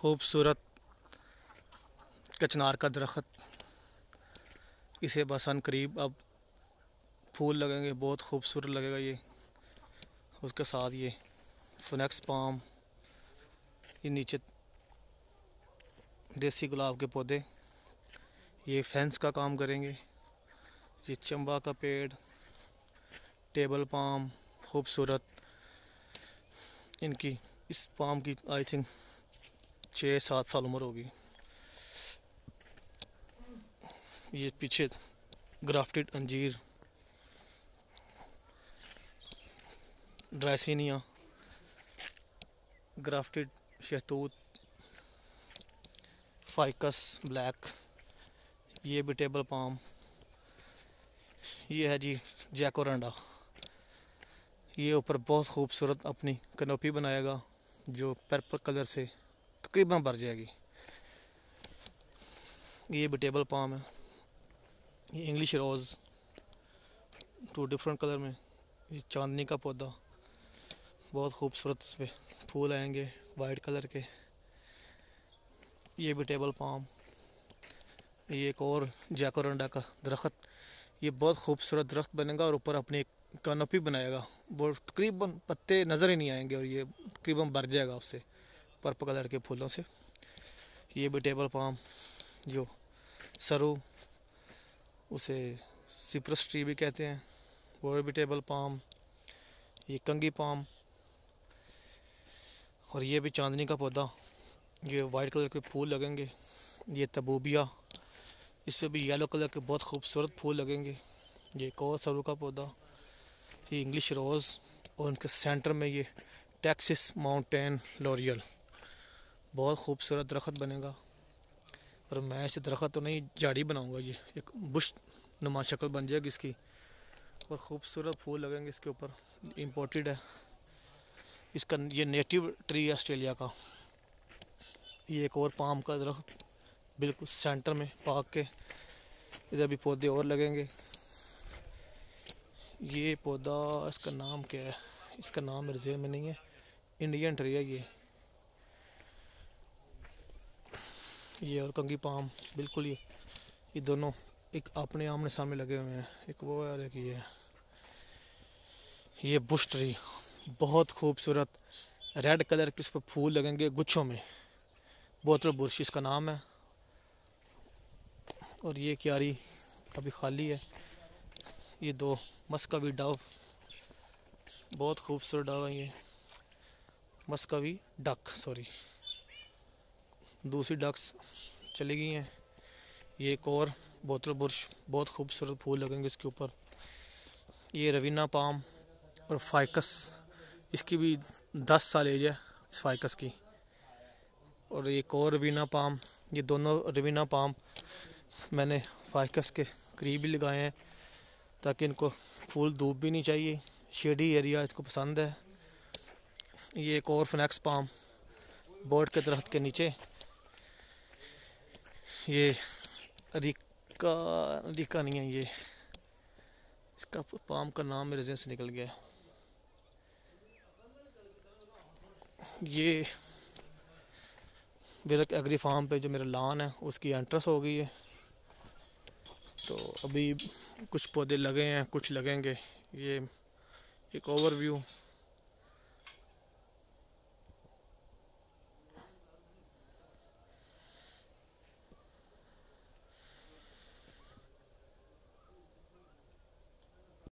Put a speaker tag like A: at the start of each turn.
A: खूबसूरत कचनार का दरख्त इसे बसन करीब अब फूल लगेंगे बहुत खूबसूरत लगेगा ये उसके साथ ये फनेक्स पाम ये नीचे देसी गुलाब के पौधे ये फेंस का काम करेंगे ये चंबा का पेड़ टेबल पाम खूबसूरत इनकी इस पाम की आई थिंक छः सात साल उम्र होगी ये पीछे ग्राफ्टेड अंजीर ड्राइसिनिया ग्राफ्टेड शहतूत फाइकस ब्लैक ये भी टेबल पाम ये है जी जैकोरंडा ये ऊपर बहुत खूबसूरत अपनी कनोपी बनाएगा जो पर्पल कलर से तकरीबन भर जाएगी ये भी टेबल पाम है ये English rose two different colour में ये चांदनी का पौधा बहुत खूबसूरत उस पर फूल आएंगे वाइट कलर के ये भी टेबल पाम ये एक और जैकोरंडा का दरख्त ये बहुत खूबसूरत दरख्त बनेगा और ऊपर अपनी कानोपी बनाएगा वो तकरीबन पत्ते नज़र ही नहीं आएंगे और ये तकरीबन भर जाएगा उससे पर्पल कलर के फूलों से ये भी टेबल पाम जो सरू उसे सिप्रस ट्री भी कहते हैं वो भी टेबल पाम ये कंगी पाम और ये भी चांदनी का पौधा ये वाइट कलर के फूल लगेंगे ये तबूबिया इस पर भी येलो कलर के बहुत खूबसूरत फूल लगेंगे ये एक और सरू का पौधा ये इंग्लिश रोज़ और उनके सेंटर में ये टैक्सिस माउंटेन लॉरियल बहुत खूबसूरत दरख्त बनेगा और मैं इसे दरख्त तो नहीं झाड़ी बनाऊंगा ये एक बुश नुमा शक्ल बन जाएगी इसकी और ख़ूबसूरत फूल लगेंगे इसके ऊपर इम्पोर्टेड है इसका ये नेटिव ट्री है ऑस्ट्रेलिया का ये एक और पाम का दरख्त बिल्कुल सेंटर में पाक के इधर भी पौधे और लगेंगे ये पौधा इसका नाम क्या है इसका नाम मेरे में नहीं है इंडियन ट्री है ये ये और कंगी पाम बिल्कुल ही ये दोनों एक अपने आमने सामने लगे हुए हैं एक वो है और एक ये ये बुश ट्री बहुत खूबसूरत रेड कलर के उस पर फूल लगेंगे गुच्छों में बोतल बुरश इसका नाम है और ये क्यारी अभी खाली है ये दो मस्कवी डव बहुत खूबसूरत डव है ये मस्कवी डक सॉरी दूसरी डक्स चली गई हैं ये एक और बोतल बुरश बहुत खूबसूरत फूल लगेंगे इसके ऊपर ये रवीना पाम और फाइकस इसकी भी दस साल एज है इस फाइकस की और एक और रवीना पाम ये दोनों रवीना पाम मैंने फाइकस के करीब ही लगाए हैं ताकि इनको फूल धूप भी नहीं चाहिए शेडी एरिया इसको पसंद है ये एक और फनैक्स पाम बोर्ड के दरख्त के नीचे ये रिका रिका नहीं है ये इसका पाम का नाम मेरे जहन से निकल गया ये मेरा एग्री फार्म पे जो मेरा लान है उसकी एंट्रेंस हो गई है तो अभी कुछ पौधे लगे हैं कुछ लगेंगे ये एक ओवरव्यू